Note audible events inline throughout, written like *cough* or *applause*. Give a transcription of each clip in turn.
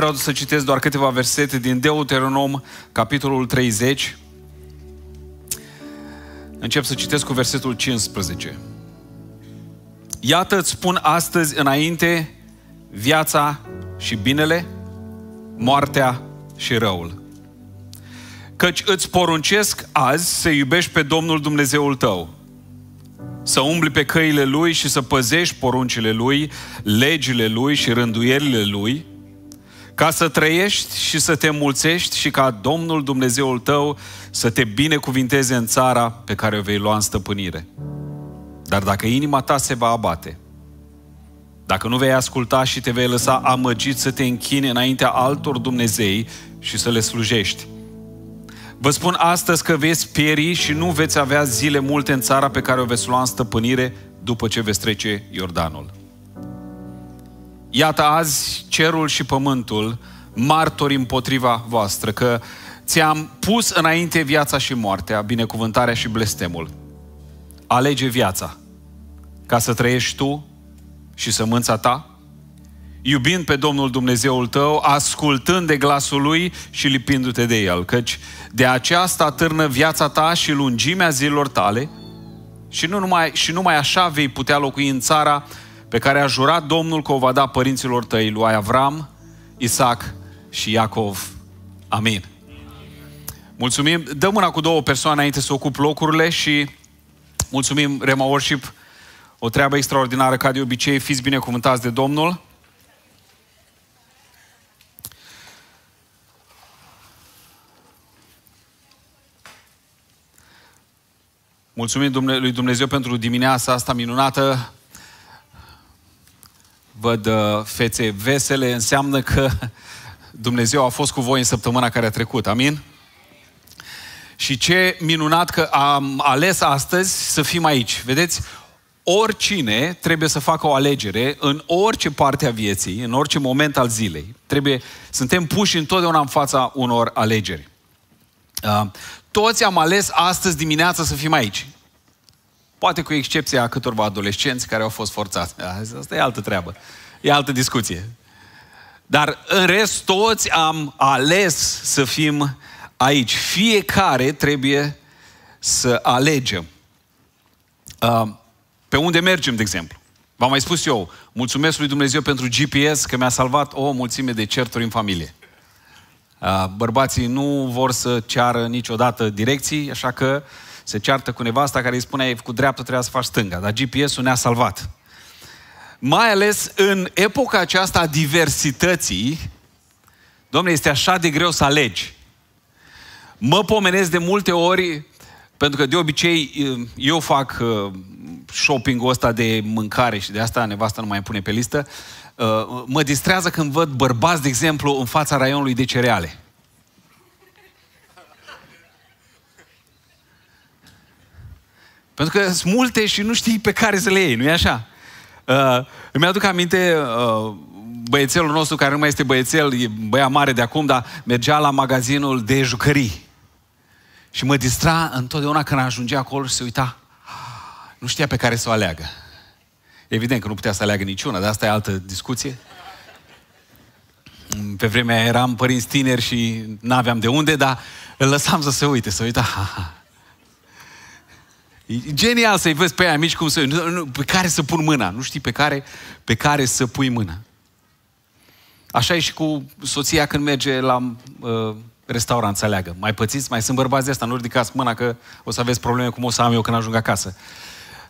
Vreau să citesc doar câteva versete din Deuteronom, capitolul 30. Încep să citesc cu versetul 15. Iată îți spun astăzi înainte viața și binele, moartea și răul. Căci îți poruncesc azi să iubești pe Domnul Dumnezeul tău, să umbli pe căile Lui și să păzești poruncile Lui, legile Lui și rânduierile Lui, ca să trăiești și să te mulțești și ca Domnul Dumnezeul tău să te binecuvinteze în țara pe care o vei lua în stăpânire. Dar dacă inima ta se va abate, dacă nu vei asculta și te vei lăsa amăgit să te închine înaintea altor Dumnezei și să le slujești, Vă spun astăzi că veți pieri și nu veți avea zile multe în țara pe care o veți lua în stăpânire după ce veți trece Iordanul. Iată azi cerul și pământul martori împotriva voastră, că ți-am pus înainte viața și moartea, binecuvântarea și blestemul. Alege viața ca să trăiești tu și sămânța ta, iubind pe Domnul Dumnezeul tău, ascultând de glasul Lui și lipindu-te de El, căci de aceasta târnă viața ta și lungimea zilor tale și nu numai, și numai așa vei putea locui în țara pe care a jurat Domnul că o va da părinților tăi, lui Avram, Isaac și Iacov. Amin. Mulțumim. Dăm mâna cu două persoane înainte să ocup locurile și mulțumim Rema Worship. O treabă extraordinară ca de obicei. Fiți binecuvântați de Domnul. Mulțumim lui Dumnezeu pentru dimineața asta minunată văd uh, fețe vesele, înseamnă că Dumnezeu a fost cu voi în săptămâna care a trecut. Amin? Și ce minunat că am ales astăzi să fim aici. Vedeți? Oricine trebuie să facă o alegere în orice parte a vieții, în orice moment al zilei. Trebuie, suntem puși întotdeauna în fața unor alegeri. Uh, toți am ales astăzi dimineața să fim aici. Poate cu excepția câtorva adolescenți care au fost forțați. Da, asta e altă treabă. E altă discuție. Dar în rest toți am ales să fim aici. Fiecare trebuie să alegem. Uh, pe unde mergem, de exemplu? V-am mai spus eu, mulțumesc lui Dumnezeu pentru GPS că mi-a salvat o mulțime de certuri în familie. Uh, bărbații nu vor să ceară niciodată direcții, așa că uh, se ceartă cu nevasta care îi spune cu dreapta trebuia să faci stânga, dar GPS-ul ne-a salvat. Mai ales în epoca aceasta a diversității, domnule, este așa de greu să alegi. Mă pomenesc de multe ori, pentru că de obicei eh, eu fac eh, shopping-ul ăsta de mâncare și de asta nevasta nu mai pune pe listă, eh, mă distrează când văd bărbați, de exemplu, în fața raionului de cereale. Pentru că sunt multe și nu știi pe care să le iei, nu-i așa? Uh, îmi aduc aminte uh, băiețelul nostru, care nu mai este băiețel, e băia mare de acum, dar mergea la magazinul de jucării. Și mă distra întotdeauna când ajungea acolo și se uita. Ah, nu știa pe care să o aleagă. Evident că nu putea să aleagă niciuna, dar asta e altă discuție. Pe vremea eram părinți tineri și n-aveam de unde, dar îl lăsam să se uite, să uita. Ha, ha. Genial să-i vezi pe aia mici cum să, pe care să pun mâna. Nu știi pe care, pe care să pui mâna. Așa e și cu soția când merge la uh, restaurant să aleagă. Mai pățiți, mai sunt bărbați de asta, nu ridicați mâna că o să aveți probleme cum o să am eu când ajung acasă.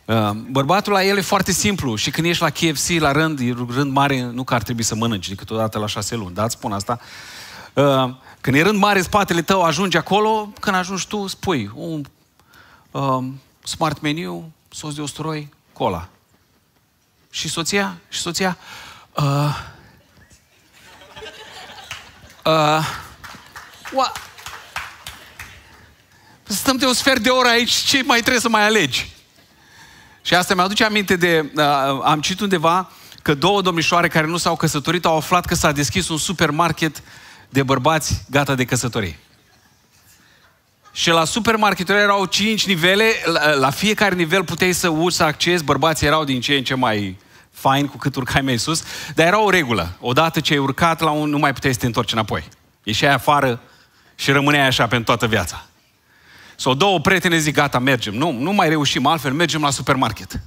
Uh, bărbatul la el e foarte simplu și când ești la KFC, la rând, rând mare, nu că ar trebui să mănânci decât o dată la șase luni, da? spun asta. Uh, când e rând mare spatele tău, ajunge acolo, când ajungi tu, spui un, um, um, smart meniu, sos de usturoi, cola. Și soția, și soția, uh, uh, what? Stăm de un sfert de oră aici, ce mai trebuie să mai alegi? Și asta mi-aduce aminte de, uh, am citit undeva că două domnișoare care nu s-au căsătorit au aflat că s-a deschis un supermarket de bărbați gata de căsătorie. Și la supermarketuri erau 5 nivele, la, la fiecare nivel puteai să urci, să accesi, bărbații erau din ce în ce mai fain cu cât urcai mai sus, dar era o regulă. Odată ce ai urcat la un, nu mai puteai să te întorci înapoi. Ieșeai afară și rămâneai așa pentru toată viața. Sau două prietene zic, gata, mergem. Nu, nu mai reușim, altfel mergem la supermarket.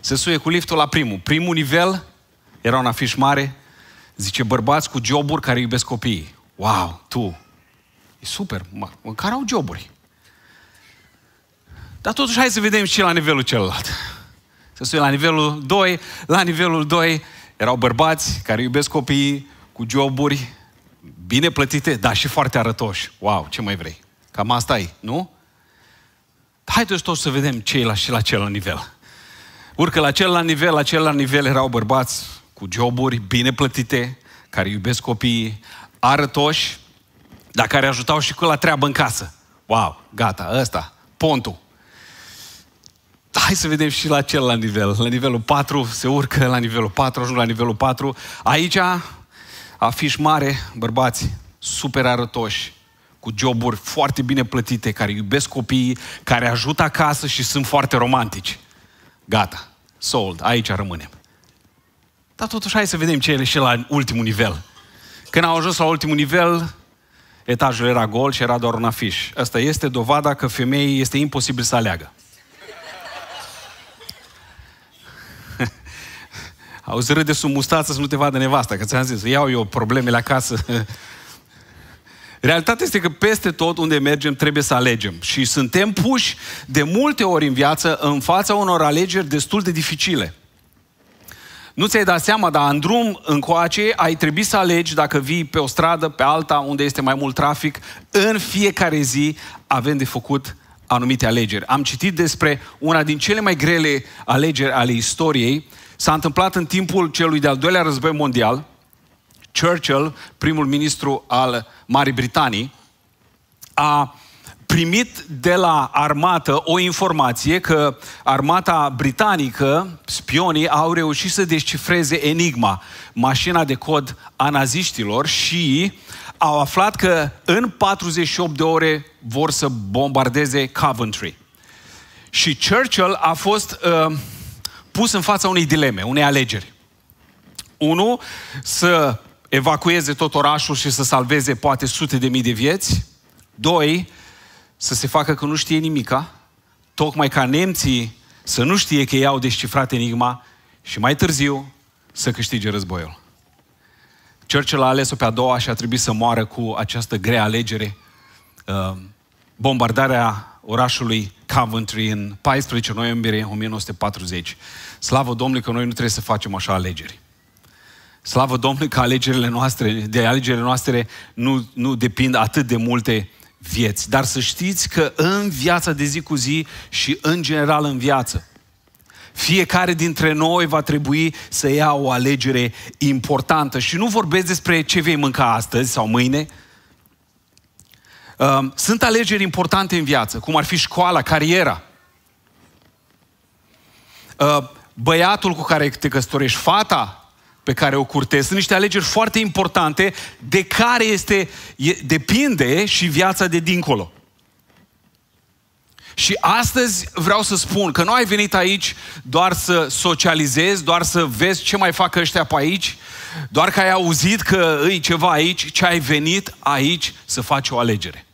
Se suie cu liftul la primul. Primul nivel era un afiș mare, zice, bărbați cu joburi care iubesc copiii. Wow, tu, E super, măcar au joburi. Dar totuși hai să vedem și la nivelul celălalt. Să spui la nivelul 2, la nivelul 2 erau bărbați care iubesc copiii cu joburi bine plătite, dar și foarte arătoși. Wow, ce mai vrei? Cam asta e, nu? Haideți toți să vedem ce e la, și la celălalt nivel. Urcă la celălalt nivel, la celălalt nivel erau bărbați cu joburi bine plătite, care iubesc copiii, arătoși, dar care ajutau și cu la treabă în casă. Wow, gata, ăsta, pontul. Hai să vedem și la cel la nivel. La nivelul 4 se urcă, la nivelul 4 ajung la nivelul 4. Aici, afiș mare, bărbați super arătoși, cu joburi foarte bine plătite, care iubesc copiii, care ajută acasă și sunt foarte romantici. Gata, sold, aici rămânem. Dar totuși hai să vedem ce e și la ultimul nivel. Când au ajuns la ultimul nivel, etajul era gol și era doar un afiș. Asta este dovada că femeii este imposibil să aleagă. *laughs* Auzi, râde sub mustață să nu te vadă nevasta, că ți-am zis, iau eu problemele acasă. *laughs* Realitatea este că peste tot unde mergem trebuie să alegem și suntem puși de multe ori în viață în fața unor alegeri destul de dificile. Nu ți-ai dat seama, dar în drum încoace ai trebuit să alegi dacă vii pe o stradă, pe alta, unde este mai mult trafic. În fiecare zi avem de făcut anumite alegeri. Am citit despre una din cele mai grele alegeri ale istoriei. S-a întâmplat în timpul celui de-al doilea război mondial. Churchill, primul ministru al Marii Britanii, a primit de la armată o informație că armata britanică, spionii, au reușit să descifreze Enigma, mașina de cod a naziștilor și au aflat că în 48 de ore vor să bombardeze Coventry. Și Churchill a fost uh, pus în fața unei dileme, unei alegeri. Unu, să evacueze tot orașul și să salveze poate sute de mii de vieți. Doi, să se facă că nu știe nimica, tocmai ca nemții să nu știe că ei au descifrat enigma și mai târziu să câștige războiul. Churchill a ales-o pe a doua și a trebuit să moară cu această grea alegere. Uh, bombardarea orașului Coventry în 14 noiembrie 1940. Slavă Domnului că noi nu trebuie să facem așa alegeri. Slavă Domnului că alegerile noastre, de alegerile noastre nu, nu depind atât de multe vieți. Dar să știți că în viața de zi cu zi și în general în viață, fiecare dintre noi va trebui să ia o alegere importantă. Și nu vorbesc despre ce vei mânca astăzi sau mâine. Um, sunt alegeri importante în viață, cum ar fi școala, cariera. Uh, băiatul cu care te căsătorești, fata pe care o curtez. Sunt niște alegeri foarte importante de care este, e, depinde și viața de dincolo. Și astăzi vreau să spun că nu ai venit aici doar să socializezi, doar să vezi ce mai fac ăștia pe aici, doar că ai auzit că îi ceva aici, ce ai venit aici să faci o alegere.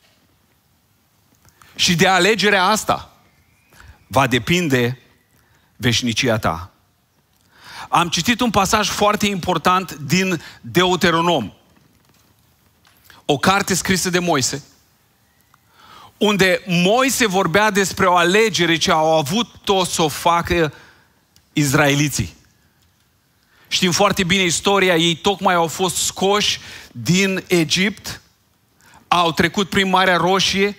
Și de alegerea asta va depinde veșnicia ta am citit un pasaj foarte important din Deuteronom. O carte scrisă de Moise, unde Moise vorbea despre o alegere ce au avut-o să o facă izraeliții. Știm foarte bine istoria, ei tocmai au fost scoși din Egipt, au trecut prin Marea Roșie,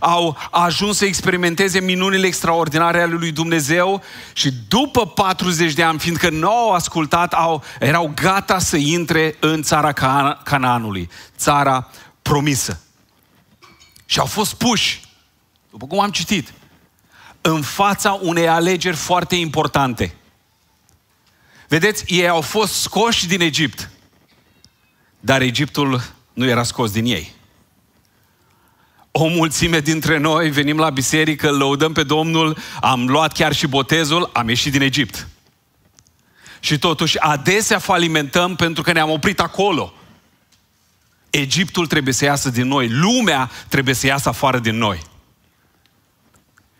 au ajuns să experimenteze minunile extraordinare ale lui Dumnezeu și după 40 de ani, fiindcă nu au ascultat, au, erau gata să intre în țara Can- Canaanului, țara promisă. Și au fost puși, după cum am citit, în fața unei alegeri foarte importante. Vedeți, ei au fost scoși din Egipt, dar Egiptul nu era scos din ei o mulțime dintre noi venim la biserică, lăudăm pe Domnul, am luat chiar și botezul, am ieșit din Egipt. Și totuși adesea falimentăm pentru că ne-am oprit acolo. Egiptul trebuie să iasă din noi, lumea trebuie să iasă afară din noi.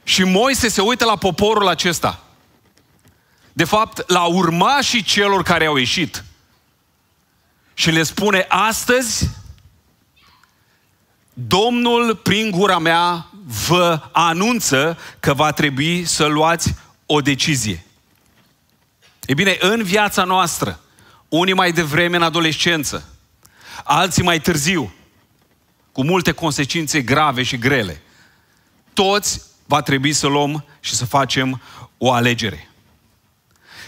Și Moise se uită la poporul acesta. De fapt, la urmașii celor care au ieșit. Și le spune, astăzi Domnul prin gura mea vă anunță că va trebui să luați o decizie. E bine, în viața noastră, unii mai devreme în adolescență, alții mai târziu, cu multe consecințe grave și grele. Toți va trebui să luăm și să facem o alegere.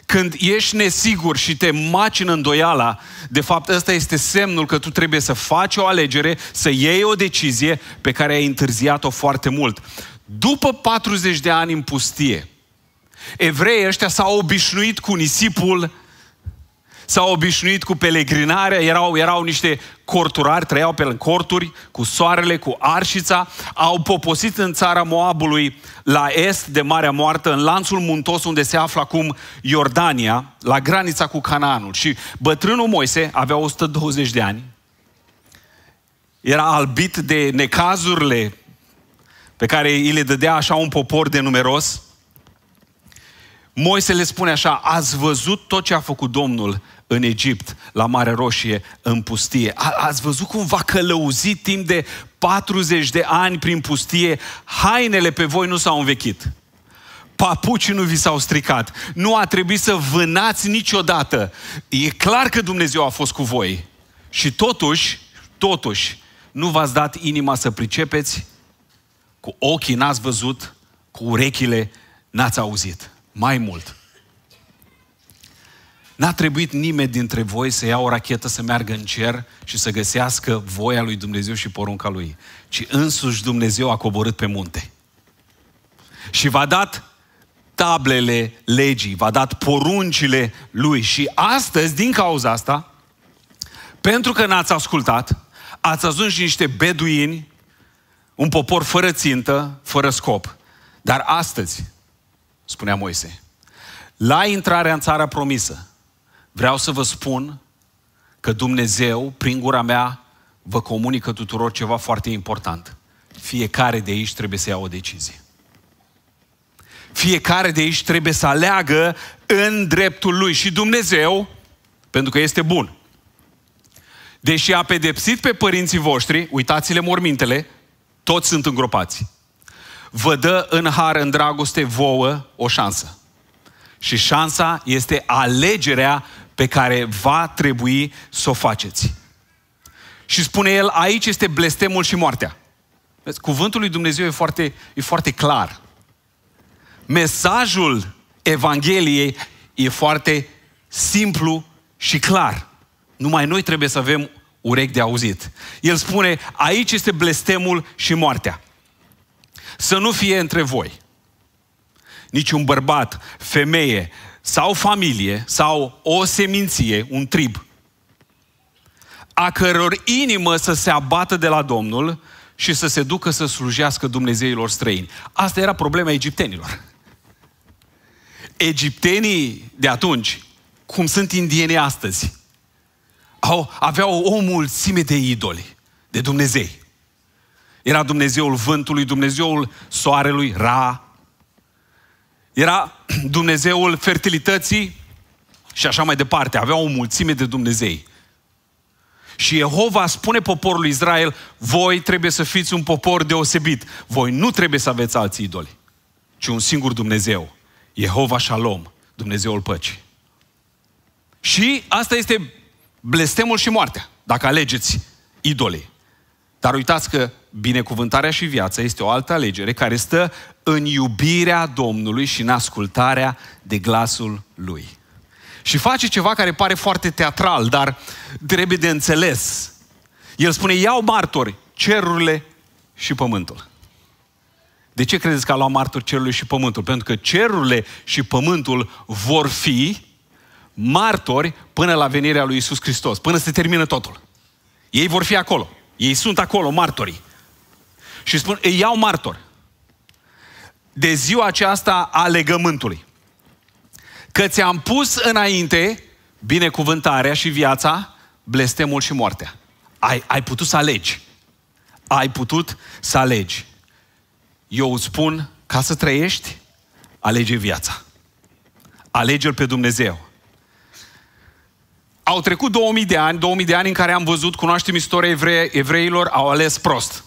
Când ești nesigur și te în îndoiala, de fapt ăsta este semnul că tu trebuie să faci o alegere, să iei o decizie pe care ai întârziat-o foarte mult. După 40 de ani în pustie, evreii ăștia s-au obișnuit cu nisipul s-au obișnuit cu pelegrinarea, erau, erau niște corturari, trăiau pe corturi, cu soarele, cu arșița, au poposit în țara Moabului la est de Marea Moartă, în lanțul muntos unde se află acum Iordania, la granița cu Canaanul. Și bătrânul Moise avea 120 de ani, era albit de necazurile pe care îi le dădea așa un popor de numeros, Moise le spune așa, ați văzut tot ce a făcut Domnul în Egipt, la Mare Roșie, în pustie. A, ați văzut cum v-a călăuzit timp de 40 de ani prin pustie, hainele pe voi nu s-au învechit. Papucii nu vi s-au stricat. Nu a trebuit să vânați niciodată. E clar că Dumnezeu a fost cu voi. Și totuși, totuși, nu v-ați dat inima să pricepeți, cu ochii n-ați văzut, cu urechile n-ați auzit mai mult. N-a trebuit nimeni dintre voi să ia o rachetă să meargă în cer și să găsească voia lui Dumnezeu și porunca lui, ci însuși Dumnezeu a coborât pe munte. Și v-a dat tablele legii, v-a dat poruncile lui. Și astăzi, din cauza asta, pentru că n-ați ascultat, ați ajuns și niște beduini, un popor fără țintă, fără scop. Dar astăzi, spunea Moise, la intrarea în țara promisă, vreau să vă spun că Dumnezeu, prin gura mea, vă comunică tuturor ceva foarte important. Fiecare de aici trebuie să ia o decizie. Fiecare de aici trebuie să aleagă în dreptul lui și Dumnezeu, pentru că este bun. Deși a pedepsit pe părinții voștri, uitați-le mormintele, toți sunt îngropați vă dă în har, în dragoste, vouă o șansă. Și șansa este alegerea pe care va trebui să o faceți. Și spune el, aici este blestemul și moartea. Vezi, cuvântul lui Dumnezeu e foarte, e foarte clar. Mesajul Evangheliei e foarte simplu și clar. Numai noi trebuie să avem urechi de auzit. El spune, aici este blestemul și moartea să nu fie între voi. Niciun bărbat, femeie sau familie sau o seminție, un trib, a căror inimă să se abată de la Domnul și să se ducă să slujească Dumnezeilor străini. Asta era problema egiptenilor. Egiptenii de atunci, cum sunt indienii astăzi, au, aveau o mulțime de idoli, de Dumnezei. Era Dumnezeul vântului, Dumnezeul soarelui, Ra. Era *clears throat* Dumnezeul fertilității și așa mai departe. Avea o mulțime de Dumnezei. Și Jehova spune poporului Israel, voi trebuie să fiți un popor deosebit. Voi nu trebuie să aveți alți idoli, ci un singur Dumnezeu. Jehova Shalom, Dumnezeul păcii. Și asta este blestemul și moartea, dacă alegeți idolii. Dar uitați că binecuvântarea și viața este o altă alegere care stă în iubirea Domnului și în ascultarea de glasul Lui. Și face ceva care pare foarte teatral, dar trebuie de înțeles. El spune, iau martori cerurile și pământul. De ce credeți că a luat martori cerului și pământul? Pentru că cerurile și pământul vor fi martori până la venirea lui Isus Hristos, până se termină totul. Ei vor fi acolo. Ei sunt acolo, martorii și spun, îi iau martor de ziua aceasta a legământului. Că ți-am pus înainte binecuvântarea și viața, blestemul și moartea. Ai, ai putut să alegi. Ai putut să alegi. Eu îți spun, ca să trăiești, alege viața. Alege-L pe Dumnezeu. Au trecut 2000 de ani, 2000 de ani în care am văzut, cunoaștem istoria evre- evreilor, au ales prost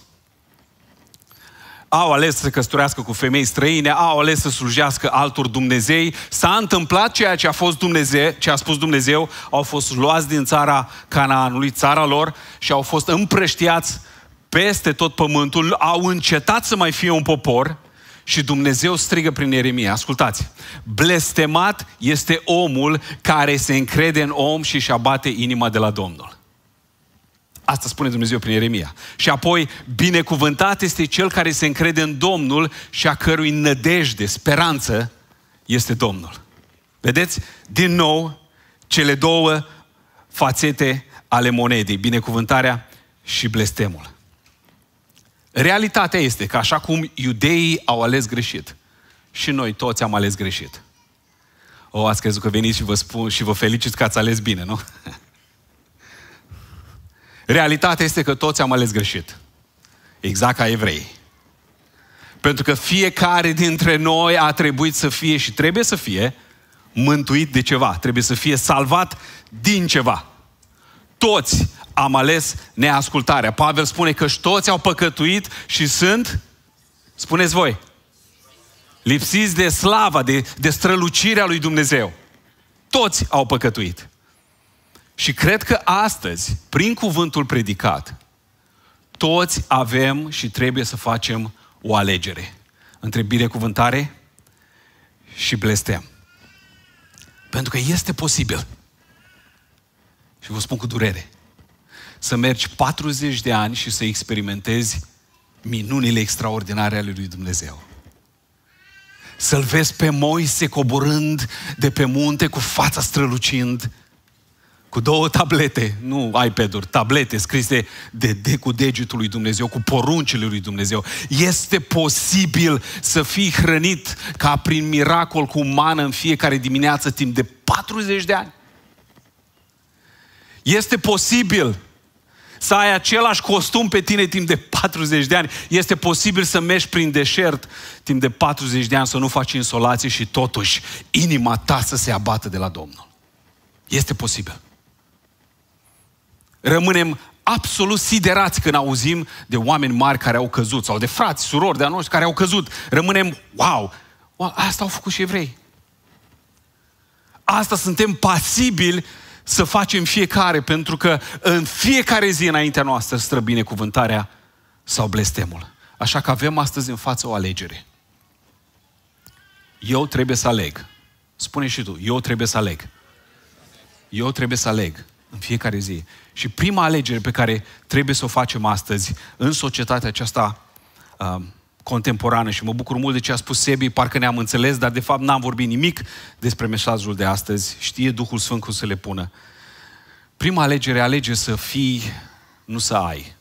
au ales să se căsătorească cu femei străine, au ales să slujească altor Dumnezei. S-a întâmplat ceea ce a, fost Dumnezeu, ce a spus Dumnezeu, au fost luați din țara Canaanului, țara lor, și au fost împrăștiați peste tot pământul, au încetat să mai fie un popor și Dumnezeu strigă prin Ieremia, ascultați, blestemat este omul care se încrede în om și își abate inima de la Domnul. Asta spune Dumnezeu prin Ieremia. Și apoi, binecuvântat este cel care se încrede în Domnul și a cărui nădejde, speranță, este Domnul. Vedeți? Din nou, cele două fațete ale monedei, binecuvântarea și blestemul. Realitatea este că așa cum iudeii au ales greșit, și noi toți am ales greșit. O, ați crezut că veniți și vă spun și vă felicit că ați ales bine, nu? Realitatea este că toți am ales greșit. Exact ca evrei. Pentru că fiecare dintre noi a trebuit să fie și trebuie să fie mântuit de ceva, trebuie să fie salvat din ceva. Toți am ales neascultarea. Pavel spune că și toți au păcătuit și sunt, spuneți voi, lipsiți de slava, de, de strălucirea lui Dumnezeu. Toți au păcătuit. Și cred că astăzi, prin cuvântul predicat, toți avem și trebuie să facem o alegere între binecuvântare și blestem. Pentru că este posibil. Și vă spun cu durere. Să mergi 40 de ani și să experimentezi minunile extraordinare ale lui Dumnezeu. Să-l vezi pe Moise coborând de pe munte cu fața strălucind cu două tablete, nu iPad-uri, tablete scrise de, de cu degetul lui Dumnezeu, cu poruncile lui Dumnezeu. Este posibil să fii hrănit ca prin miracol cu mană în fiecare dimineață timp de 40 de ani. Este posibil să ai același costum pe tine timp de 40 de ani. Este posibil să mergi prin deșert timp de 40 de ani, să nu faci insolație și totuși inima ta să se abată de la Domnul. Este posibil rămânem absolut siderați când auzim de oameni mari care au căzut, sau de frați, surori de-a noștri care au căzut. Rămânem, wow, wow, asta au făcut și evrei. Asta suntem pasibili să facem fiecare, pentru că în fiecare zi înaintea noastră stră cuvântarea sau blestemul. Așa că avem astăzi în față o alegere. Eu trebuie să aleg. Spune și tu, eu trebuie să aleg. Eu trebuie să aleg în fiecare zi. Și prima alegere pe care trebuie să o facem astăzi în societatea aceasta uh, contemporană și mă bucur mult de ce a spus Sebi, parcă ne-am înțeles, dar de fapt n-am vorbit nimic despre mesajul de astăzi. Știe Duhul Sfânt cum să le pună. Prima alegere, alege să fii, nu să ai.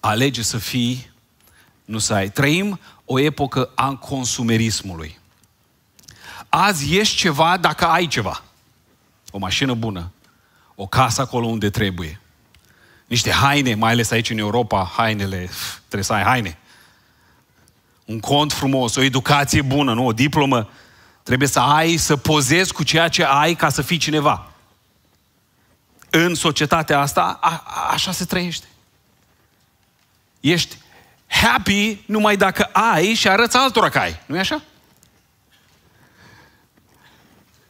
Alege să fii, nu să ai. Trăim o epocă a consumerismului. Azi ești ceva dacă ai ceva. O mașină bună, o casă acolo unde trebuie, niște haine, mai ales aici în Europa, hainele, trebuie să ai haine, un cont frumos, o educație bună, nu? o diplomă, trebuie să ai, să pozezi cu ceea ce ai ca să fii cineva. În societatea asta, a, a, așa se trăiește. Ești happy numai dacă ai și arăți altora că ai. nu e așa?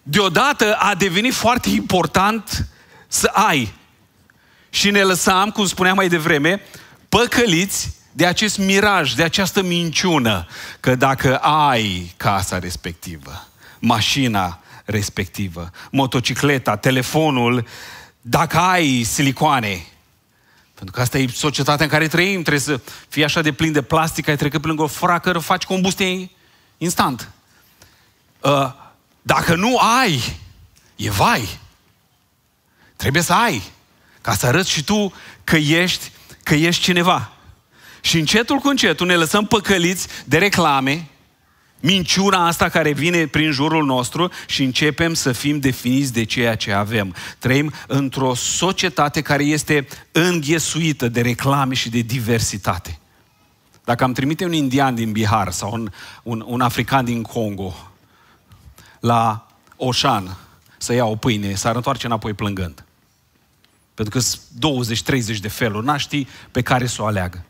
Deodată a devenit foarte important să ai. Și ne lăsam, cum spuneam mai devreme, păcăliți de acest miraj, de această minciună, că dacă ai casa respectivă, mașina respectivă, motocicleta, telefonul, dacă ai silicoane, pentru că asta e societatea în care trăim, trebuie să fii așa de plin de plastic, ai trecut pe lângă o fracără, faci combustie instant. Uh, dacă nu ai, e vai. Trebuie să ai, ca să arăți și tu că ești, că ești cineva. Și încetul cu încetul ne lăsăm păcăliți de reclame, minciuna asta care vine prin jurul nostru și începem să fim definiți de ceea ce avem. Trăim într-o societate care este înghesuită de reclame și de diversitate. Dacă am trimite un indian din Bihar sau un, un, un african din Congo la Oșan să ia o pâine, s-ar întoarce înapoi plângând. Pentru că sunt 20-30 de feluri, n pe care să o aleagă.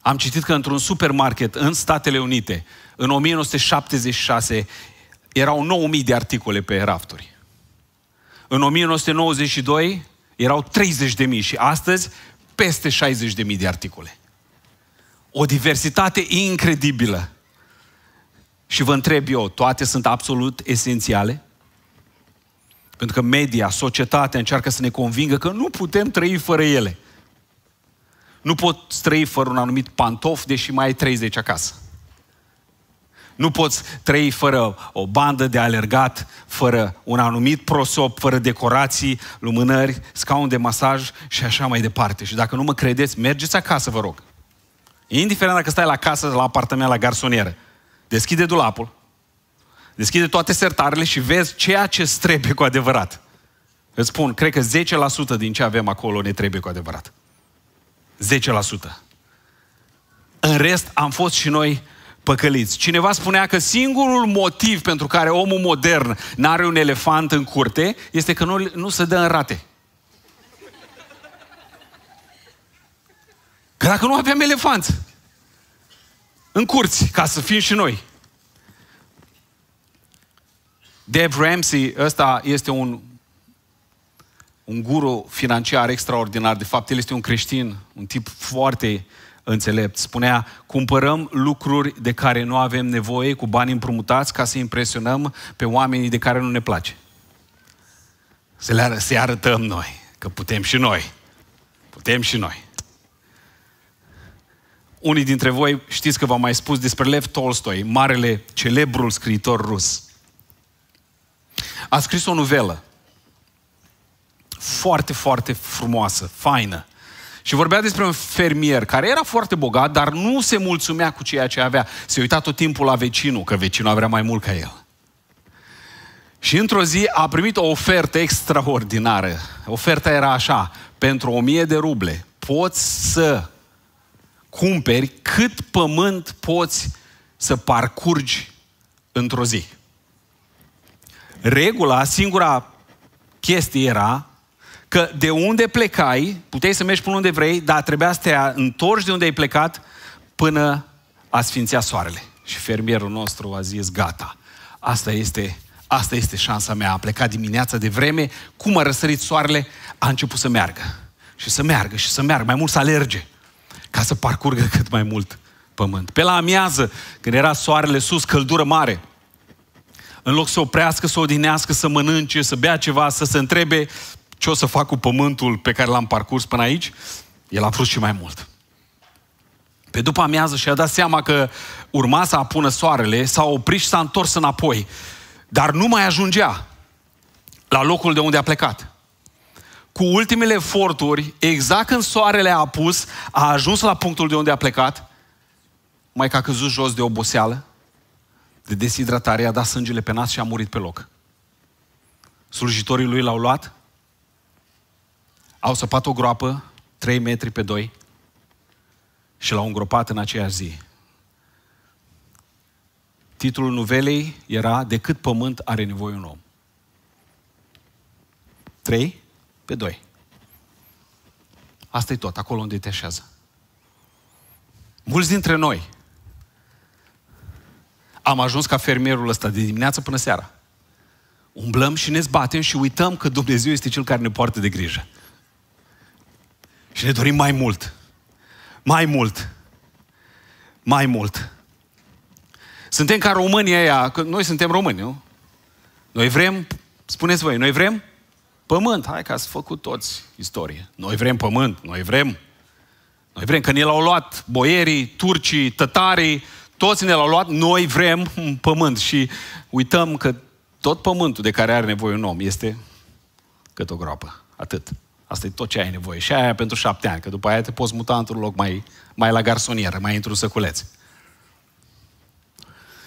Am citit că într-un supermarket în Statele Unite, în 1976, erau 9.000 de articole pe rafturi. În 1992 erau 30.000 și astăzi peste 60.000 de articole. O diversitate incredibilă. Și vă întreb eu, toate sunt absolut esențiale? Pentru că media, societatea încearcă să ne convingă că nu putem trăi fără ele. Nu pot trăi fără un anumit pantof, deși mai ai 30 acasă. Nu poți trăi fără o bandă de alergat, fără un anumit prosop, fără decorații, lumânări, scaun de masaj și așa mai departe. Și dacă nu mă credeți, mergeți acasă, vă rog. Indiferent dacă stai la casă, la apartament, la garsonieră. Deschide dulapul, Deschide toate sertarele și vezi ceea ce îți trebuie cu adevărat. Îți spun, cred că 10% din ce avem acolo ne trebuie cu adevărat. 10%. În rest, am fost și noi păcăliți. Cineva spunea că singurul motiv pentru care omul modern n-are un elefant în curte este că nu, nu se dă în rate. Că dacă nu avem elefanți în curți, ca să fim și noi, Dave Ramsey, ăsta este un, un guru financiar extraordinar. De fapt, el este un creștin, un tip foarte înțelept. Spunea, cumpărăm lucruri de care nu avem nevoie cu bani împrumutați ca să impresionăm pe oamenii de care nu ne place. Să le ară, să arătăm noi, că putem și noi. Putem și noi. Unii dintre voi știți că v-am mai spus despre Lev Tolstoi, marele, celebrul scriitor rus a scris o novelă foarte, foarte frumoasă, faină. Și vorbea despre un fermier care era foarte bogat, dar nu se mulțumea cu ceea ce avea. Se uita tot timpul la vecinul, că vecinul avea mai mult ca el. Și într-o zi a primit o ofertă extraordinară. Oferta era așa, pentru o mie de ruble poți să cumperi cât pământ poți să parcurgi într-o zi. Regula, singura chestie era că de unde plecai, puteai să mergi până unde vrei, dar trebuia să te întorci de unde ai plecat până a sfințea soarele. Și fermierul nostru a zis, gata, asta este, asta este șansa mea. A plecat dimineața de vreme, cum a răsărit soarele, a început să meargă. Și să meargă, și să meargă, mai mult să alerge, ca să parcurgă cât mai mult pământ. Pe la amiază, când era soarele sus, căldură mare, în loc să oprească, să odinească, să mănânce, să bea ceva, să se întrebe ce o să fac cu pământul pe care l-am parcurs până aici, el a vrut și mai mult. Pe după amiază și-a dat seama că urma să apună soarele, s-a oprit și s-a întors înapoi. Dar nu mai ajungea la locul de unde a plecat. Cu ultimele eforturi, exact când soarele a apus, a ajuns la punctul de unde a plecat, mai că a căzut jos de oboseală, de deshidratare, a dat sângele pe nas și a murit pe loc. Slujitorii lui l-au luat, au săpat o groapă, 3 metri pe 2, și l-au îngropat în aceea zi. Titlul nuvelei era De cât pământ are nevoie un om? 3 pe 2. Asta e tot, acolo unde te așează. Mulți dintre noi am ajuns ca fermierul ăsta de dimineață până seara. Umblăm și ne zbatem și uităm că Dumnezeu este Cel care ne poartă de grijă. Și ne dorim mai mult. Mai mult. Mai mult. Suntem ca România aia, că noi suntem români, nu? Noi vrem, spuneți voi, noi vrem pământ. Hai că ați făcut toți istorie. Noi vrem pământ, noi vrem. Noi vrem, că ne l-au luat boierii, turcii, tătarii, toți ne l-au luat, noi vrem pământ și uităm că tot pământul de care are nevoie un om este cât o groapă. Atât. Asta e tot ce ai nevoie. Și aia pentru șapte ani, că după aia te poți muta într-un loc mai, mai la garsonieră, mai într-un săculeț.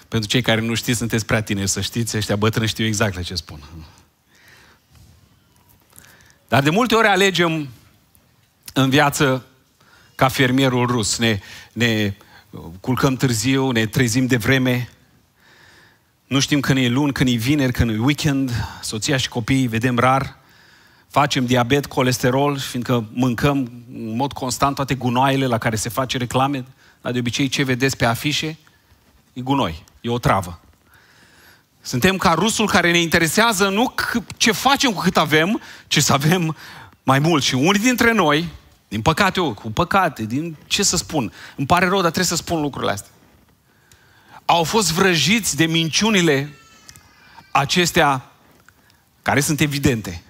Pentru cei care nu știți, sunteți prea tineri să știți, ăștia bătrâni știu exact la ce spun. Dar de multe ori alegem în viață ca fermierul rus. Ne, ne culcăm târziu, ne trezim de vreme, nu știm când e luni, când e vineri, când e weekend, soția și copiii vedem rar, facem diabet, colesterol, fiindcă mâncăm în mod constant toate gunoaiele la care se face reclame, dar de obicei ce vedeți pe afișe e gunoi, e o travă. Suntem ca rusul care ne interesează nu ce facem cu cât avem, ci să avem mai mult. Și unii dintre noi, din păcate eu, cu păcate, din ce să spun. Îmi pare rău, dar trebuie să spun lucrurile astea. Au fost vrăjiți de minciunile acestea care sunt evidente.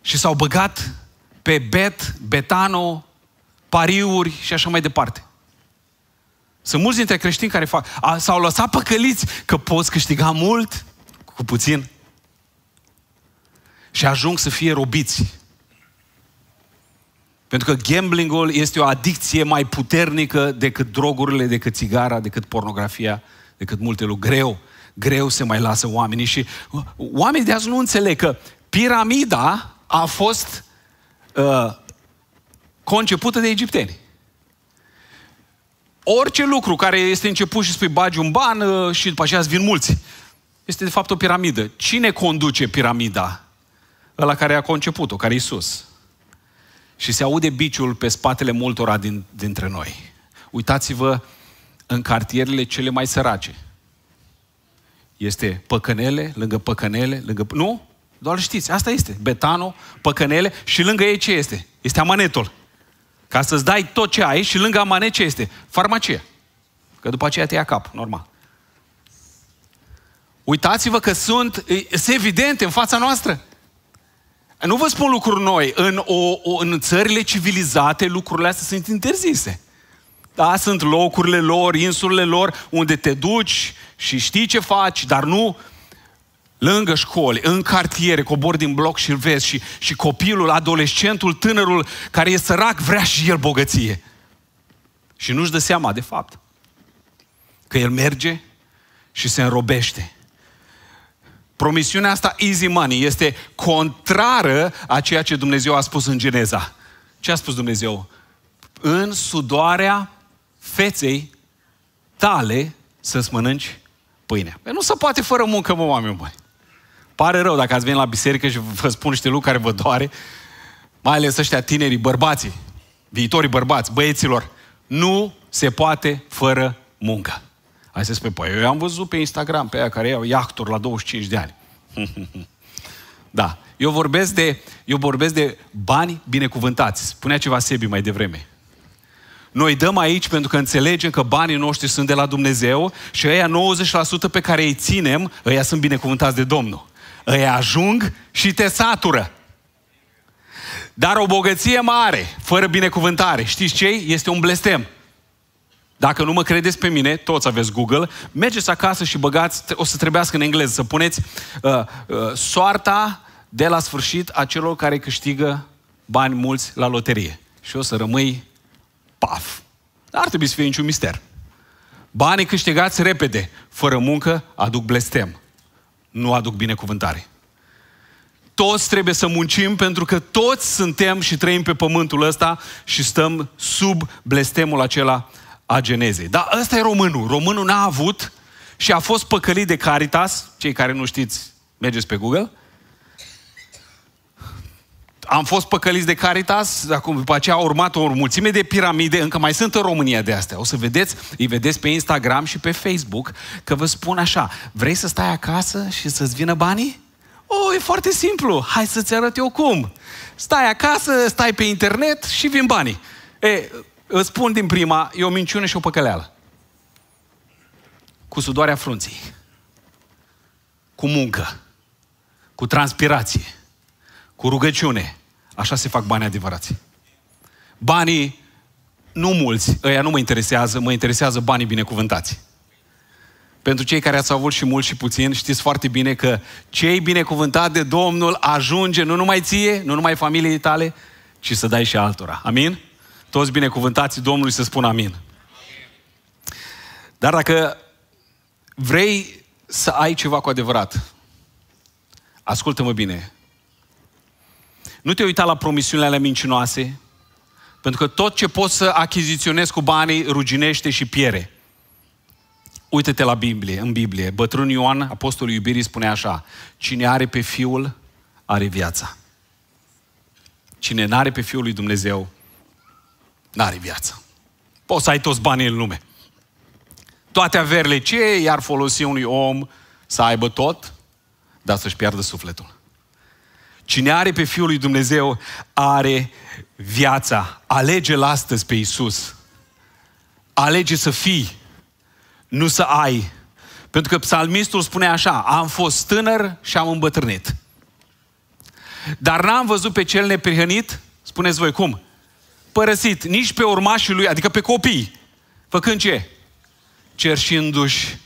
Și s-au băgat pe bet, betano, pariuri și așa mai departe. Sunt mulți dintre creștini care fac. A, s-au lăsat păcăliți că poți câștiga mult cu puțin. Și ajung să fie robiți pentru că gamblingul este o adicție mai puternică decât drogurile, decât țigara, decât pornografia, decât multe lucruri. Greu, greu se mai lasă oamenii și uh, oamenii de azi nu înțeleg că piramida a fost uh, concepută de egipteni. Orice lucru care este început și spui bagi un ban uh, și după aceea vin mulți. Este de fapt o piramidă. Cine conduce piramida? Ăla care a conceput-o, care e sus. Și se aude biciul pe spatele multora din, dintre noi. Uitați-vă în cartierele cele mai sărace. Este păcănele, lângă păcănele, lângă... Nu? Doar știți, asta este. Betano, păcănele și lângă ei ce este? Este amanetul. Ca să-ți dai tot ce ai și lângă amanet ce este? Farmacie. Că după aceea te ia cap, normal. Uitați-vă că sunt, sunt evidente în fața noastră. Nu vă spun lucruri noi. În, o, o, în țările civilizate lucrurile astea sunt interzise. Da, sunt locurile lor, insulele lor, unde te duci și știi ce faci, dar nu lângă școli, în cartiere, cobori din bloc și vezi și, și copilul, adolescentul, tânărul care e sărac vrea și el bogăție. Și nu-și dă seama, de fapt, că el merge și se înrobește. Promisiunea asta easy money este contrară a ceea ce Dumnezeu a spus în Geneza. Ce a spus Dumnezeu? În sudoarea feței tale să-ți mănânci pâine. Păi nu se poate fără muncă, mă, oameni buni. Pare rău dacă ați venit la biserică și vă spun niște lucruri care vă doare, mai ales ăștia tinerii, bărbații, viitorii bărbați, băieților. Nu se poate fără muncă. Hai să spui, păi eu am văzut pe Instagram pe aia care iau iahturi la 25 de ani. *laughs* da, eu vorbesc, de, eu vorbesc de bani binecuvântați. Spunea ceva Sebi mai devreme. Noi dăm aici pentru că înțelegem că banii noștri sunt de la Dumnezeu și ăia 90% pe care îi ținem, ăia sunt binecuvântați de Domnul. Îi ajung și te satură. Dar o bogăție mare, fără binecuvântare, știți ce Este un blestem. Dacă nu mă credeți pe mine, toți aveți Google, mergeți acasă și băgați, o să trebuiască în engleză, să puneți uh, uh, soarta de la sfârșit a celor care câștigă bani mulți la loterie. Și o să rămâi paf. Dar ar trebui să fie niciun mister. Banii câștigați repede, fără muncă, aduc blestem. Nu aduc binecuvântare. Toți trebuie să muncim pentru că toți suntem și trăim pe pământul ăsta și stăm sub blestemul acela a genezei. Dar ăsta e românul. Românul n-a avut și a fost păcălit de Caritas. Cei care nu știți, mergeți pe Google. Am fost păcăliți de Caritas, acum după aceea a urmat o mulțime de piramide, încă mai sunt în România de astea. O să vedeți, îi vedeți pe Instagram și pe Facebook că vă spun așa, vrei să stai acasă și să-ți vină banii? O, e foarte simplu, hai să-ți arăt eu cum. Stai acasă, stai pe internet și vin banii. E, Îți spun din prima, e o minciună și o păcăleală. Cu sudoarea frunții. Cu muncă. Cu transpirație. Cu rugăciune. Așa se fac bani adevărați. Banii, nu mulți, ăia nu mă interesează, mă interesează banii binecuvântați. Pentru cei care ați avut și mult și puțin, știți foarte bine că cei binecuvântat de Domnul ajunge nu numai ție, nu numai familiei tale, ci să dai și altora. Amin? Toți binecuvântați Domnului să spună amin. Dar dacă vrei să ai ceva cu adevărat, ascultă-mă bine. Nu te uita la promisiunile alea mincinoase, pentru că tot ce poți să achiziționezi cu banii ruginește și piere. Uită-te la Biblie, în Biblie. Bătrân Ioan, apostolul iubirii, spune așa. Cine are pe Fiul, are viața. Cine n-are pe Fiul lui Dumnezeu, N-are viață. Poți să ai toți banii în lume. Toate averile ce i-ar folosi unui om să aibă tot, dar să-și piardă sufletul. Cine are pe Fiul lui Dumnezeu are viața. Alege-L astăzi pe Isus. Alege să fii, nu să ai. Pentru că psalmistul spune așa, am fost tânăr și am îmbătrânit. Dar n-am văzut pe cel neprihănit, spuneți voi cum, părăsit nici pe urmașii lui, adică pe copii, făcând ce? Cerșindu-și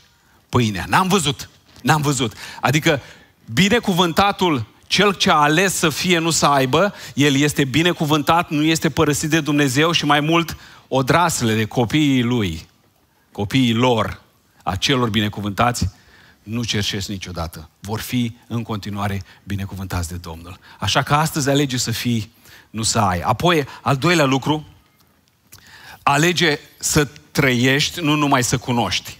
pâinea. N-am văzut. N-am văzut. Adică binecuvântatul cel ce a ales să fie, nu să aibă, el este binecuvântat, nu este părăsit de Dumnezeu și mai mult odrasle de copiii lui, copiii lor, a celor binecuvântați, nu cerșesc niciodată. Vor fi în continuare binecuvântați de Domnul. Așa că astăzi alege să fii nu să ai. Apoi, al doilea lucru, alege să trăiești, nu numai să cunoști.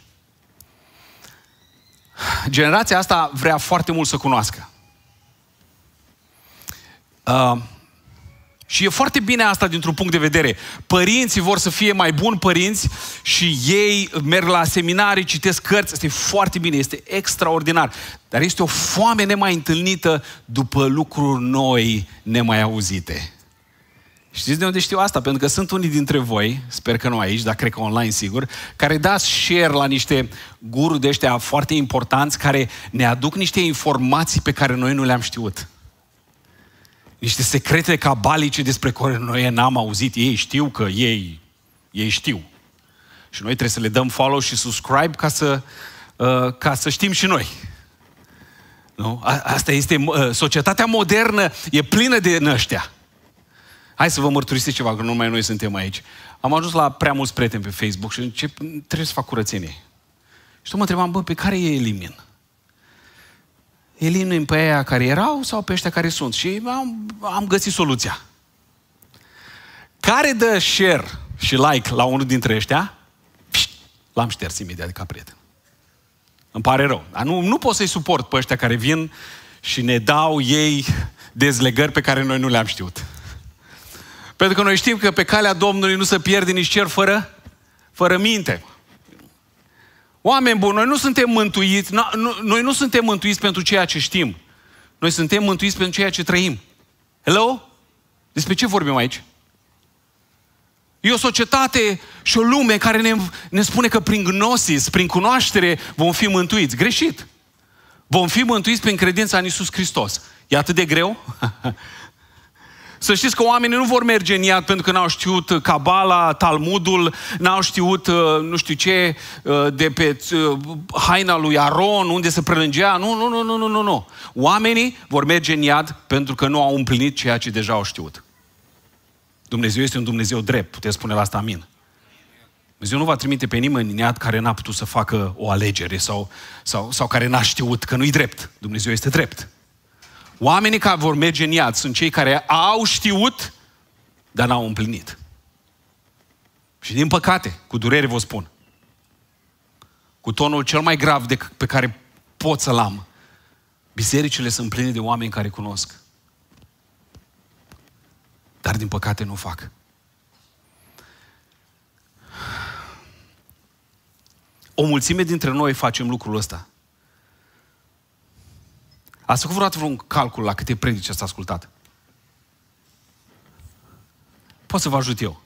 Generația asta vrea foarte mult să cunoască. Uh, și e foarte bine asta dintr-un punct de vedere. Părinții vor să fie mai buni părinți și ei merg la seminarii, citesc cărți. Este foarte bine, este extraordinar. Dar este o foame nemai întâlnită după lucruri noi, nemai auzite. Știți de unde știu asta? Pentru că sunt unii dintre voi, sper că nu aici, dar cred că online sigur, care dați share la niște guru de ăștia foarte importanți care ne aduc niște informații pe care noi nu le-am știut. Niște secrete cabalice despre care noi n-am auzit. Ei știu că ei, ei știu. Și noi trebuie să le dăm follow și subscribe ca să, uh, ca să știm și noi. Nu? A, asta este, uh, societatea modernă e plină de năștea. Hai să vă mărturisesc ceva, că numai noi suntem aici. Am ajuns la prea mulți prieteni pe Facebook și încep, trebuie să fac curățenie. Și tu mă întrebam, bă, pe care îi elimin? Elimin pe aia care erau sau pe ăștia care sunt? Și am, am găsit soluția. Care dă share și like la unul dintre ăștia, l-am șters imediat ca prieten. Îmi pare rău. Dar nu, nu pot să-i suport pe ăștia care vin și ne dau ei dezlegări pe care noi nu le-am știut. Pentru că noi știm că pe calea Domnului nu se pierde nici cer fără, fără minte. Oameni buni, noi nu suntem mântuiți, no, nu, noi nu suntem mântuiți pentru ceea ce știm. Noi suntem mântuiți pentru ceea ce trăim. Hello? Despre ce vorbim aici? E o societate și o lume care ne, ne spune că prin gnosis, prin cunoaștere, vom fi mântuiți. Greșit! Vom fi mântuiți prin credința în Isus Hristos. E atât de greu? *laughs* Să știți că oamenii nu vor merge în iad pentru că n-au știut cabala, talmudul, n-au știut uh, nu știu ce uh, de pe uh, haina lui Aron, unde se prelângea. Nu, nu, nu, nu, nu, nu, nu. Oamenii vor merge în iad pentru că nu au împlinit ceea ce deja au știut. Dumnezeu este un Dumnezeu drept, puteți spune la asta amin. Dumnezeu nu va trimite pe nimeni în iad care n-a putut să facă o alegere sau, sau, sau care n-a știut că nu-i drept. Dumnezeu este drept. Oamenii care vor merge în iad sunt cei care au știut, dar n-au împlinit. Și din păcate, cu durere vă spun, cu tonul cel mai grav de, pe care pot să-l am, bisericile sunt pline de oameni care cunosc. Dar din păcate nu fac. O mulțime dintre noi facem lucrul ăsta – Ați făcut vreodată vreun calcul la câte predici ați ascultat? Pot să vă ajut eu.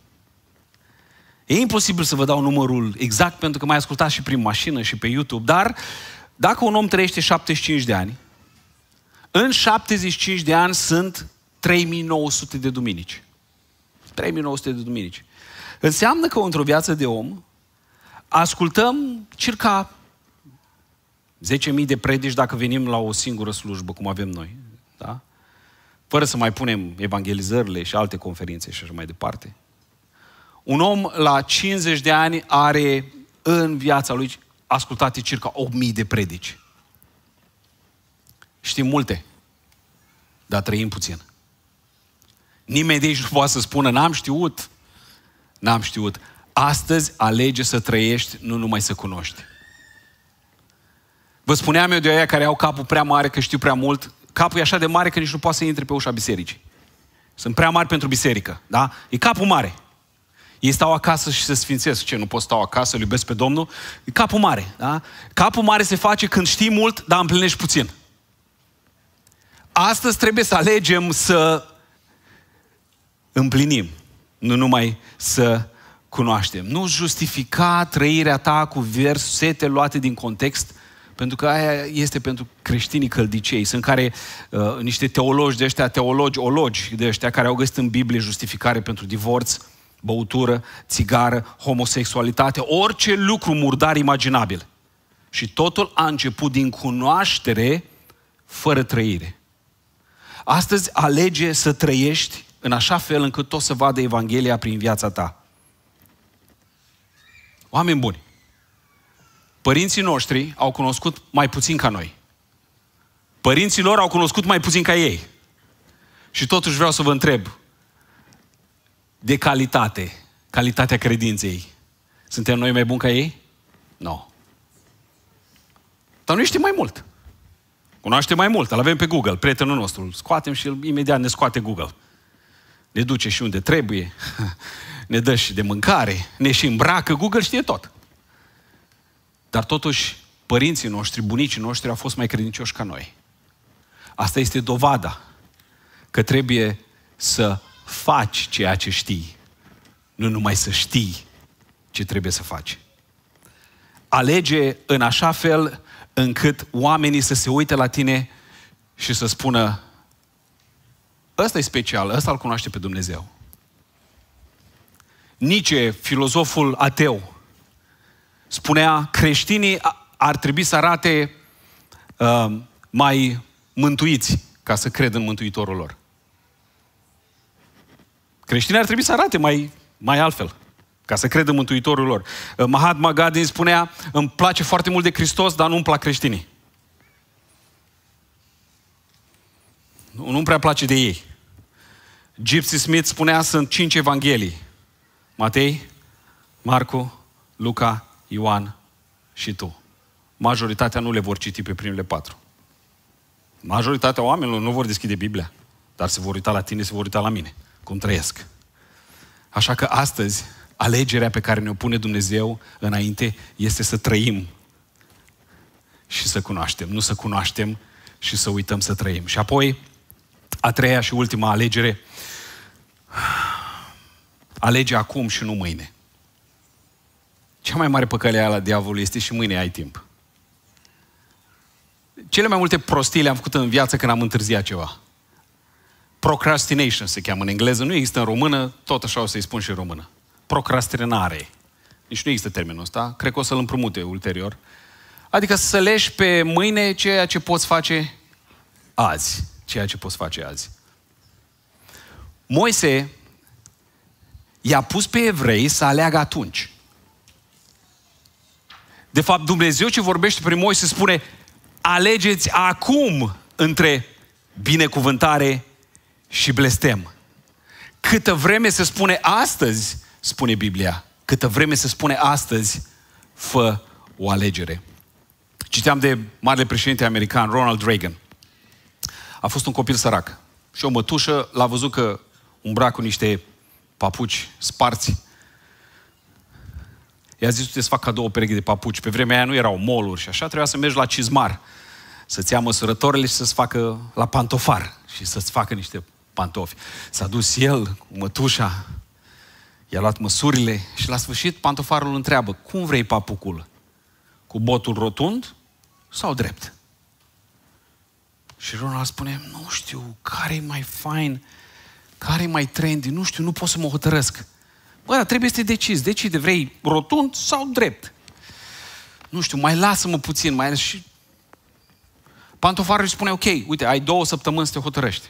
E imposibil să vă dau numărul exact pentru că mai ascultat și prin mașină și pe YouTube, dar dacă un om trăiește 75 de ani, în 75 de ani sunt 3900 de duminici. 3900 de duminici. Înseamnă că într-o viață de om ascultăm circa 10.000 de predici dacă venim la o singură slujbă, cum avem noi. Da? Fără să mai punem evangelizările și alte conferințe și așa mai departe. Un om la 50 de ani are în viața lui ascultate circa 8.000 de predici. Știm multe, dar trăim puțin. Nimeni de aici nu poate să spună, n-am știut, n-am știut. Astăzi alege să trăiești, nu numai să cunoști. Vă spuneam eu de aia care au capul prea mare, că știu prea mult. Capul e așa de mare că nici nu poate să intre pe ușa bisericii. Sunt prea mari pentru biserică, da? E capul mare. Ei stau acasă și se sfințesc. Ce, nu pot stau acasă, îl iubesc pe Domnul? E capul mare, da? Capul mare se face când știi mult, dar împlinești puțin. Astăzi trebuie să alegem să împlinim, nu numai să cunoaștem. Nu justifica trăirea ta cu versete luate din context, pentru că aia este pentru creștinii căldicei. Sunt care uh, niște teologi de ăștia, teologi, ologi de ăștia care au găsit în Biblie justificare pentru divorț, băutură, țigară, homosexualitate, orice lucru murdar imaginabil. Și totul a început din cunoaștere fără trăire. Astăzi alege să trăiești în așa fel încât tot să vadă Evanghelia prin viața ta. Oameni buni, Părinții noștri au cunoscut mai puțin ca noi. Părinții lor au cunoscut mai puțin ca ei. Și totuși vreau să vă întreb de calitate, calitatea credinței. Suntem noi mai buni ca ei? Nu. No. Dar noi știm mai mult. Cunoaște mai mult, îl avem pe Google, prietenul nostru. Îl scoatem și imediat ne scoate Google. Ne duce și unde trebuie, *laughs* ne dă și de mâncare, ne și îmbracă. Google știe tot. Dar totuși, părinții noștri, bunicii noștri au fost mai credincioși ca noi. Asta este dovada că trebuie să faci ceea ce știi, nu numai să știi ce trebuie să faci. Alege în așa fel încât oamenii să se uite la tine și să spună ăsta e special, ăsta îl cunoaște pe Dumnezeu. Nici filozoful ateu, spunea creștinii ar trebui să arate uh, mai mântuiți ca să cred în Mântuitorul lor. Creștinii ar trebui să arate mai, mai altfel ca să cred în Mântuitorul lor. Uh, Mahatma Gandhi spunea, îmi place foarte mult de Hristos, dar nu-mi plac creștinii. Nu, nu-mi prea place de ei. Gypsy Smith spunea, sunt cinci evanghelii. Matei, Marcu, Luca, Ioan și tu. Majoritatea nu le vor citi pe primele patru. Majoritatea oamenilor nu vor deschide Biblia, dar se vor uita la tine, se vor uita la mine, cum trăiesc. Așa că astăzi, alegerea pe care ne-o pune Dumnezeu înainte este să trăim și să cunoaștem, nu să cunoaștem și să uităm să trăim. Și apoi, a treia și ultima alegere, alege acum și nu mâine. Cea mai mare păcălea la diavolului este și mâine ai timp. Cele mai multe prostii le-am făcut în viață când am întârziat ceva. Procrastination se cheamă în engleză, nu există în română, tot așa o să-i spun și în română. Procrastinare. Nici nu există termenul ăsta, cred că o să-l împrumute ulterior. Adică să leși pe mâine ceea ce poți face azi. Ceea ce poți face azi. Moise i-a pus pe evrei să aleagă atunci. De fapt, Dumnezeu ce vorbește prin Moise spune, alegeți acum între binecuvântare și blestem. Câtă vreme se spune astăzi, spune Biblia, câtă vreme se spune astăzi, fă o alegere. Citeam de marele președinte american, Ronald Reagan. A fost un copil sărac. Și o mătușă l-a văzut că umbra cu niște papuci sparți I-a zis, să fac cadou o pereche de papuci. Pe vremea aia nu erau moluri și așa, trebuia să mergi la cizmar, să-ți ia măsurătorile și să-ți facă la pantofar și să-ți facă niște pantofi. S-a dus el cu mătușa, i-a luat măsurile și la sfârșit pantofarul întreabă, cum vrei papucul? Cu botul rotund sau drept? Și Ronald spune, nu știu, care e mai fain, care e mai trendy, nu știu, nu pot să mă hotărăsc. Bă, dar trebuie să te decizi. Decide, vrei rotund sau drept? Nu știu, mai lasă-mă puțin, mai... Și Pantofarul spune, ok, uite, ai două săptămâni să te hotărăști.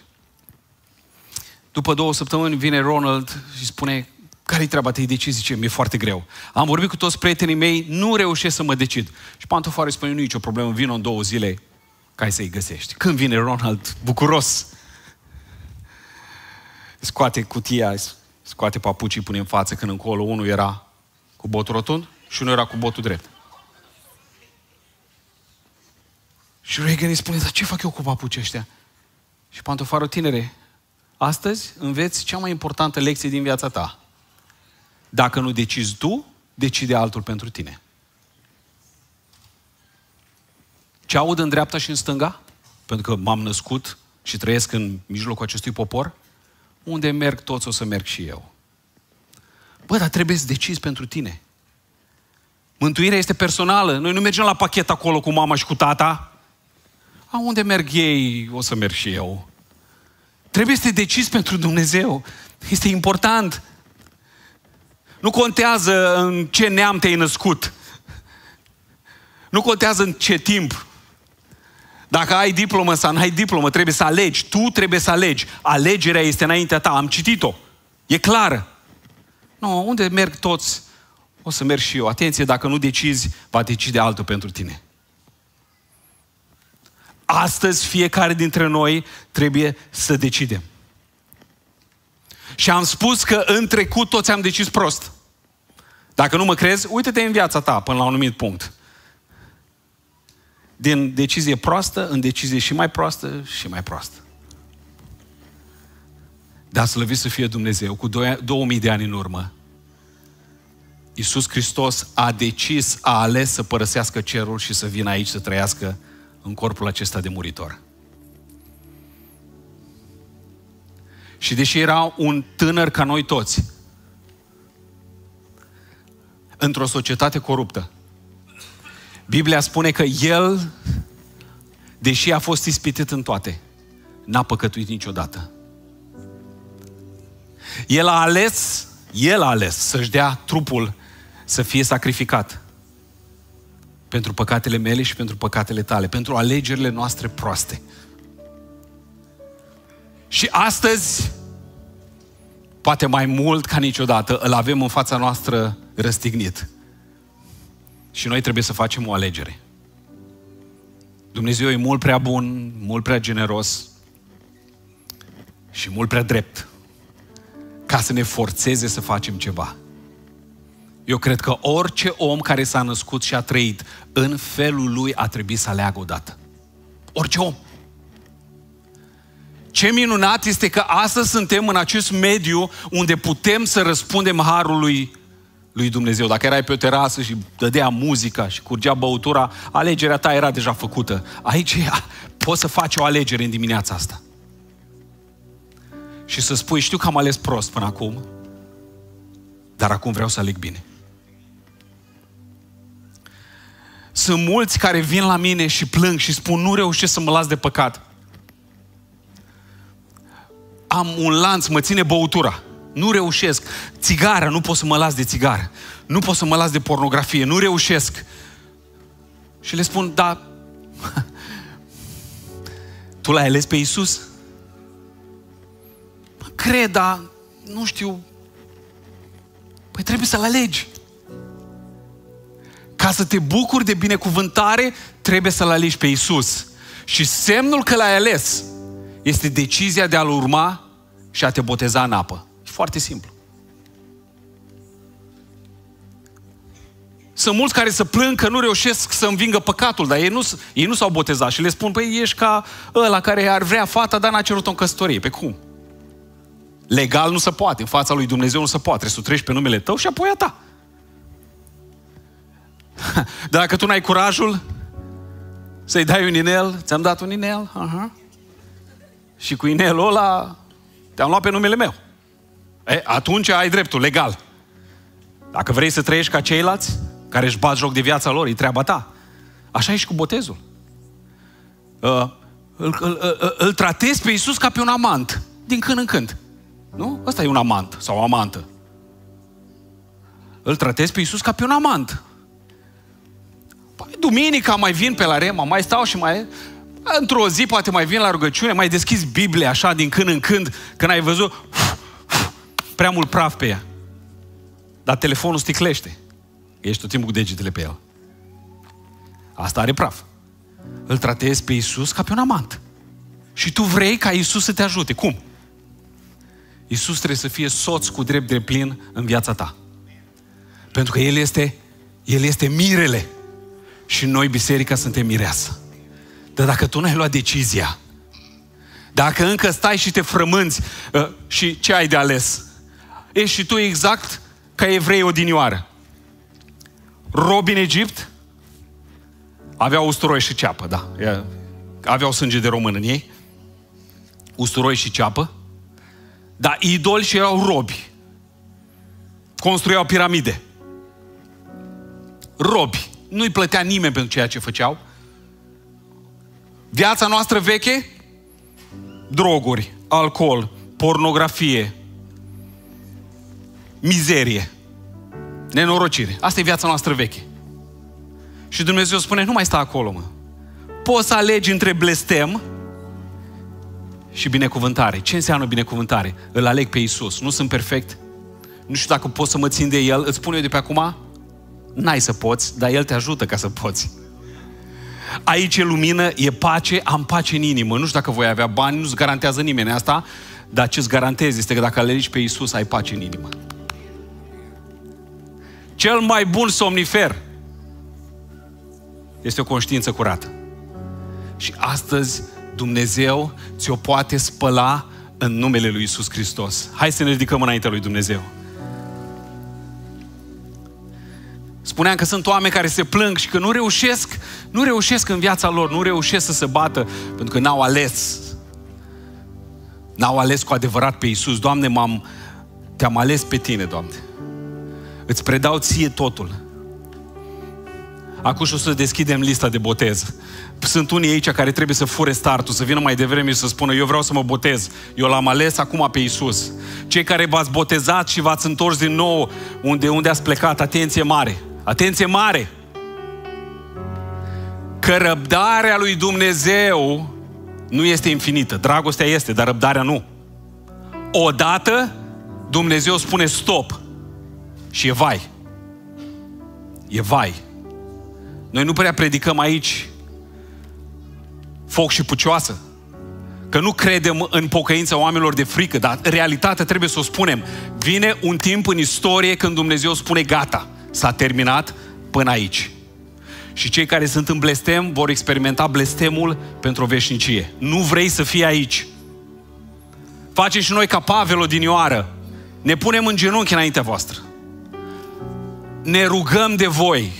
După două săptămâni vine Ronald și spune, care-i treaba, te-ai decis? Zice, mi-e foarte greu. Am vorbit cu toți prietenii mei, nu reușesc să mă decid. Și Pantofarul spune, nu e nicio problemă, vin în două zile ca să-i găsești. Când vine Ronald, bucuros, scoate cutia, scoate papucii, pune în față, când încolo unul era cu botul rotund și unul era cu botul drept. Și Reagan îi spune, dar ce fac eu cu papucii ăștia? Și pantofarul tinere, astăzi înveți cea mai importantă lecție din viața ta. Dacă nu decizi tu, decide altul pentru tine. Ce aud în dreapta și în stânga? Pentru că m-am născut și trăiesc în mijlocul acestui popor? Unde merg toți, o să merg și eu. Bă, dar trebuie să decizi pentru tine. Mântuirea este personală. Noi nu mergem la pachet acolo cu mama și cu tata. A, unde merg ei, o să merg și eu. Trebuie să te decizi pentru Dumnezeu. Este important. Nu contează în ce neam te-ai născut. Nu contează în ce timp. Dacă ai diplomă sau nu ai diplomă, trebuie să alegi. Tu trebuie să alegi. Alegerea este înaintea ta. Am citit-o. E clară. Nu, no, unde merg toți? O să merg și eu. Atenție, dacă nu decizi, va decide altul pentru tine. Astăzi fiecare dintre noi trebuie să decidem. Și am spus că în trecut toți am decis prost. Dacă nu mă crezi, uite-te în viața ta până la un anumit punct din decizie proastă în decizie și mai proastă și mai proastă. Dar slăvit să fie Dumnezeu, cu 2000 de ani în urmă, Iisus Hristos a decis, a ales să părăsească cerul și să vină aici să trăiască în corpul acesta de muritor. Și deși era un tânăr ca noi toți, într-o societate coruptă, Biblia spune că el, deși a fost ispitit în toate, n-a păcătuit niciodată. El a ales, el a ales să-și dea trupul să fie sacrificat pentru păcatele mele și pentru păcatele tale, pentru alegerile noastre proaste. Și astăzi, poate mai mult ca niciodată, îl avem în fața noastră răstignit. Și noi trebuie să facem o alegere. Dumnezeu e mult prea bun, mult prea generos și mult prea drept ca să ne forțeze să facem ceva. Eu cred că orice om care s-a născut și a trăit în felul lui a trebuit să aleagă odată. Orice om. Ce minunat este că astăzi suntem în acest mediu unde putem să răspundem harului lui Dumnezeu. Dacă erai pe o terasă și dădea muzica și curgea băutura, alegerea ta era deja făcută. Aici poți să faci o alegere în dimineața asta. Și să spui, știu că am ales prost până acum, dar acum vreau să aleg bine. Sunt mulți care vin la mine și plâng și spun, nu reușesc să mă las de păcat. Am un lanț, mă ține băutura nu reușesc. Țigară, nu pot să mă las de țigară. Nu pot să mă las de pornografie, nu reușesc. Și le spun, da, *laughs* tu l-ai ales pe Iisus? Mă, cred, dar nu știu. Păi trebuie să-L alegi. Ca să te bucuri de binecuvântare, trebuie să-L alegi pe Iisus. Și semnul că l-ai ales este decizia de a-L urma și a te boteza în apă. Foarte simplu. Sunt mulți care se plâng că nu reușesc să învingă păcatul, dar ei nu, ei nu s-au botezat și le spun, păi ești ca ăla care ar vrea fata, dar n-a cerut-o în căsătorie. Pe cum? Legal nu se poate, în fața lui Dumnezeu nu se poate, trebuie să treci pe numele tău și apoi a ta. *laughs* Dar dacă tu n-ai curajul să-i dai un inel, ți-am dat un inel, uh-huh. și cu inelul ăla te-am luat pe numele meu. E, atunci ai dreptul, legal. Dacă vrei să trăiești ca ceilalți, care își bat joc de viața lor, e treaba ta. Așa e și cu botezul. Uh, îl, îl, îl, îl tratezi pe Iisus ca pe un amant, din când în când. Nu? Ăsta e un amant sau o amantă. Îl tratezi pe Iisus ca pe un amant. Păi, duminica mai vin pe la Rema, mai stau și mai... Într-o zi poate mai vin la rugăciune, mai deschizi Biblia așa din când în când, când ai văzut, uf, prea mult praf pe ea. Dar telefonul sticlește. Ești tot timpul cu degetele pe el. Asta are praf. Îl tratezi pe Isus ca pe un amant. Și tu vrei ca Isus să te ajute. Cum? Isus trebuie să fie soț cu drept de plin în viața ta. Pentru că El este, El este mirele. Și noi, biserica, suntem mireasă. Dar dacă tu nu ai luat decizia, dacă încă stai și te frămânți uh, și ce ai de ales? ești și tu exact ca evrei odinioară. Robi în Egipt aveau usturoi și ceapă, da. Aveau sânge de român în ei. Usturoi și ceapă. Dar idoli și erau robi. Construiau piramide. Robi. Nu-i plătea nimeni pentru ceea ce făceau. Viața noastră veche? Droguri, alcool, pornografie, mizerie, nenorocire. Asta e viața noastră veche. Și Dumnezeu spune, nu mai sta acolo, mă. Poți să alegi între blestem și binecuvântare. Ce înseamnă binecuvântare? Îl aleg pe Isus. Nu sunt perfect. Nu știu dacă pot să mă țin de El. Îți spun eu de pe acum, n-ai să poți, dar El te ajută ca să poți. Aici e lumină, e pace, am pace în inimă. Nu știu dacă voi avea bani, nu-ți garantează nimeni asta, dar ce-ți garantez este că dacă alegi pe Isus, ai pace în inimă. Cel mai bun somnifer este o conștiință curată. Și astăzi Dumnezeu ți-o poate spăla în numele Lui Isus Hristos. Hai să ne ridicăm înaintea Lui Dumnezeu. Spuneam că sunt oameni care se plâng și că nu reușesc, nu reușesc în viața lor, nu reușesc să se bată pentru că n-au ales. N-au ales cu adevărat pe Isus. Doamne, m-am, te-am ales pe tine, Doamne. Îți predau ție totul. Acum și o să deschidem lista de botez. Sunt unii aici care trebuie să fure startul, să vină mai devreme și să spună eu vreau să mă botez, eu l-am ales acum pe Iisus. Cei care v-ați botezat și v-ați întors din nou unde, unde ați plecat, atenție mare, atenție mare! Că răbdarea lui Dumnezeu nu este infinită. Dragostea este, dar răbdarea nu. Odată Dumnezeu spune stop. Și e vai. E vai. Noi nu prea predicăm aici foc și pucioasă. Că nu credem în pocăința oamenilor de frică, dar realitatea trebuie să o spunem. Vine un timp în istorie când Dumnezeu spune gata, s-a terminat până aici. Și cei care sunt în blestem vor experimenta blestemul pentru o veșnicie. Nu vrei să fii aici. Facem și noi ca Pavel odinioară. Ne punem în genunchi înaintea voastră ne rugăm de voi,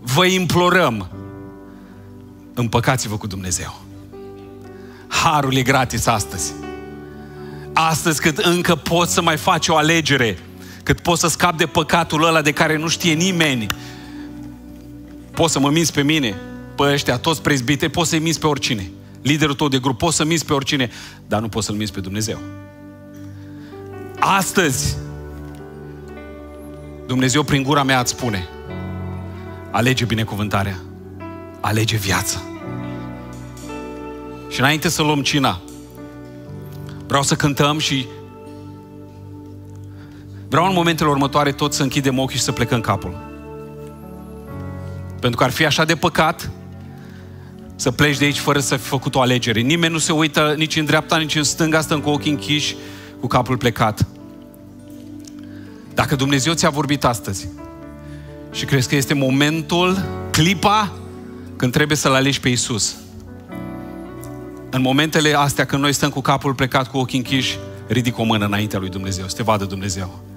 vă implorăm, împăcați-vă cu Dumnezeu. Harul e gratis astăzi. Astăzi cât încă poți să mai faci o alegere, cât poți să scapi de păcatul ăla de care nu știe nimeni, poți să mă minți pe mine, pe ăștia, toți prezbite, poți să-i minți pe oricine. Liderul tău de grup, poți să minți pe oricine, dar nu poți să-L minți pe Dumnezeu. Astăzi, Dumnezeu prin gura mea îți spune, alege binecuvântarea, alege viața. Și înainte să luăm cina, vreau să cântăm și vreau în momentele următoare tot să închidem ochii și să plecăm capul. Pentru că ar fi așa de păcat să pleci de aici fără să fi făcut o alegere. Nimeni nu se uită nici în dreapta, nici în stânga, stăm cu ochii închiși, cu capul plecat. Dacă Dumnezeu ți-a vorbit astăzi și crezi că este momentul, clipa, când trebuie să-L alegi pe Isus. În momentele astea când noi stăm cu capul plecat, cu ochii închiși, ridic o mână înaintea lui Dumnezeu, să te vadă Dumnezeu.